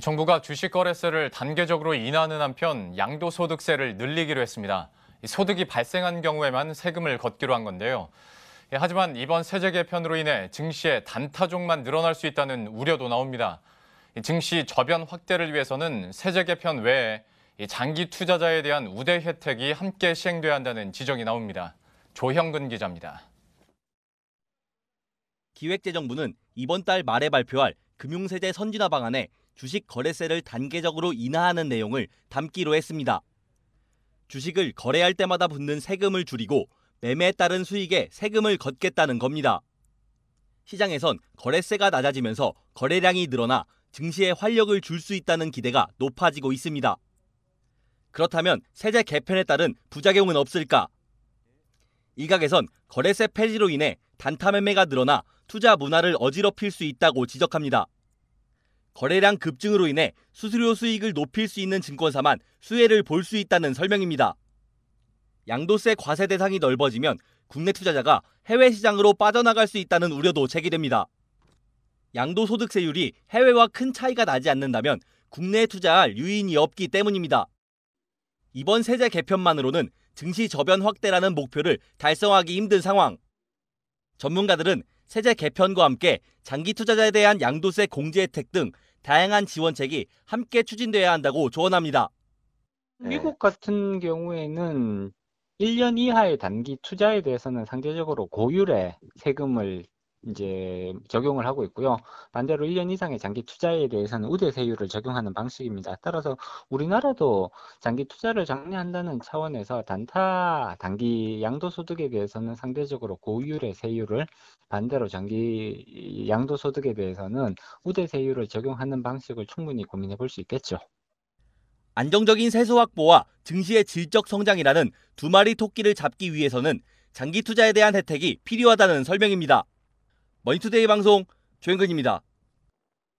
정부가 주식 거래세를 단계적으로 인하하는 한편 양도소득세를 늘리기로 했습니다. 소득이 발생한 경우에만 세금을 걷기로 한 건데요. 예, 하지만 이번 세제 개편으로 인해 증시의 단타종만 늘어날 수 있다는 우려도 나옵니다. 증시 저변 확대를 위해서는 세제 개편 외에 장기 투자자에 대한 우대 혜택이 함께 시행돼야 한다는 지적이 나옵니다. 조형근 기자입니다. 기획재정부는 이번 달 말에 발표할 금융세제 선진화 방안에 주식 거래세를 단계적으로 인하하는 내용을 담기로 했습니다. 주식을 거래할 때마다 붙는 세금을 줄이고 매매에 따른 수익에 세금을 걷겠다는 겁니다. 시장에선 거래세가 낮아지면서 거래량이 늘어나 증시에 활력을 줄 수 있다는 기대가 높아지고 있습니다. 그렇다면 세제 개편에 따른 부작용은 없을까? 일각에선 거래세 폐지로 인해 단타매매가 늘어나 투자 문화를 어지럽힐 수 있다고 지적합니다. 거래량 급증으로 인해 수수료 수익을 높일 수 있는 증권사만 수혜를 볼 수 있다는 설명입니다. 양도세 과세 대상이 넓어지면 국내 투자자가 해외 시장으로 빠져나갈 수 있다는 우려도 제기됩니다. 양도소득세율이 해외와 큰 차이가 나지 않는다면 국내에 투자할 유인이 없기 때문입니다. 이번 세제 개편만으로는 증시 저변 확대라는 목표를 달성하기 힘든 상황. 전문가들은 세제 개편과 함께 장기 투자자에 대한 양도세 공제 혜택 등 다양한 지원책이 함께 추진돼야 한다고 조언합니다. 네. 미국 같은 경우에는 1년 이하의 단기 투자에 대해서는 상대적으로 고율의 세금을 이제 적용을 하고 있고요. 반대로 1년 이상의 장기 투자에 대해서는 우대세율을 적용하는 방식입니다. 따라서 우리나라도 장기 투자를 장려한다는 차원에서 단타 단기 양도소득에 대해서는 상대적으로 고율의 세율을 반대로 장기 양도소득에 대해서는 우대세율을 적용하는 방식을 충분히 고민해 볼 수 있겠죠. 안정적인 세수 확보와 증시의 질적 성장이라는 두 마리 토끼를 잡기 위해서는 장기 투자에 대한 혜택이 필요하다는 설명입니다. 머니투데이 방송 조현근입니다.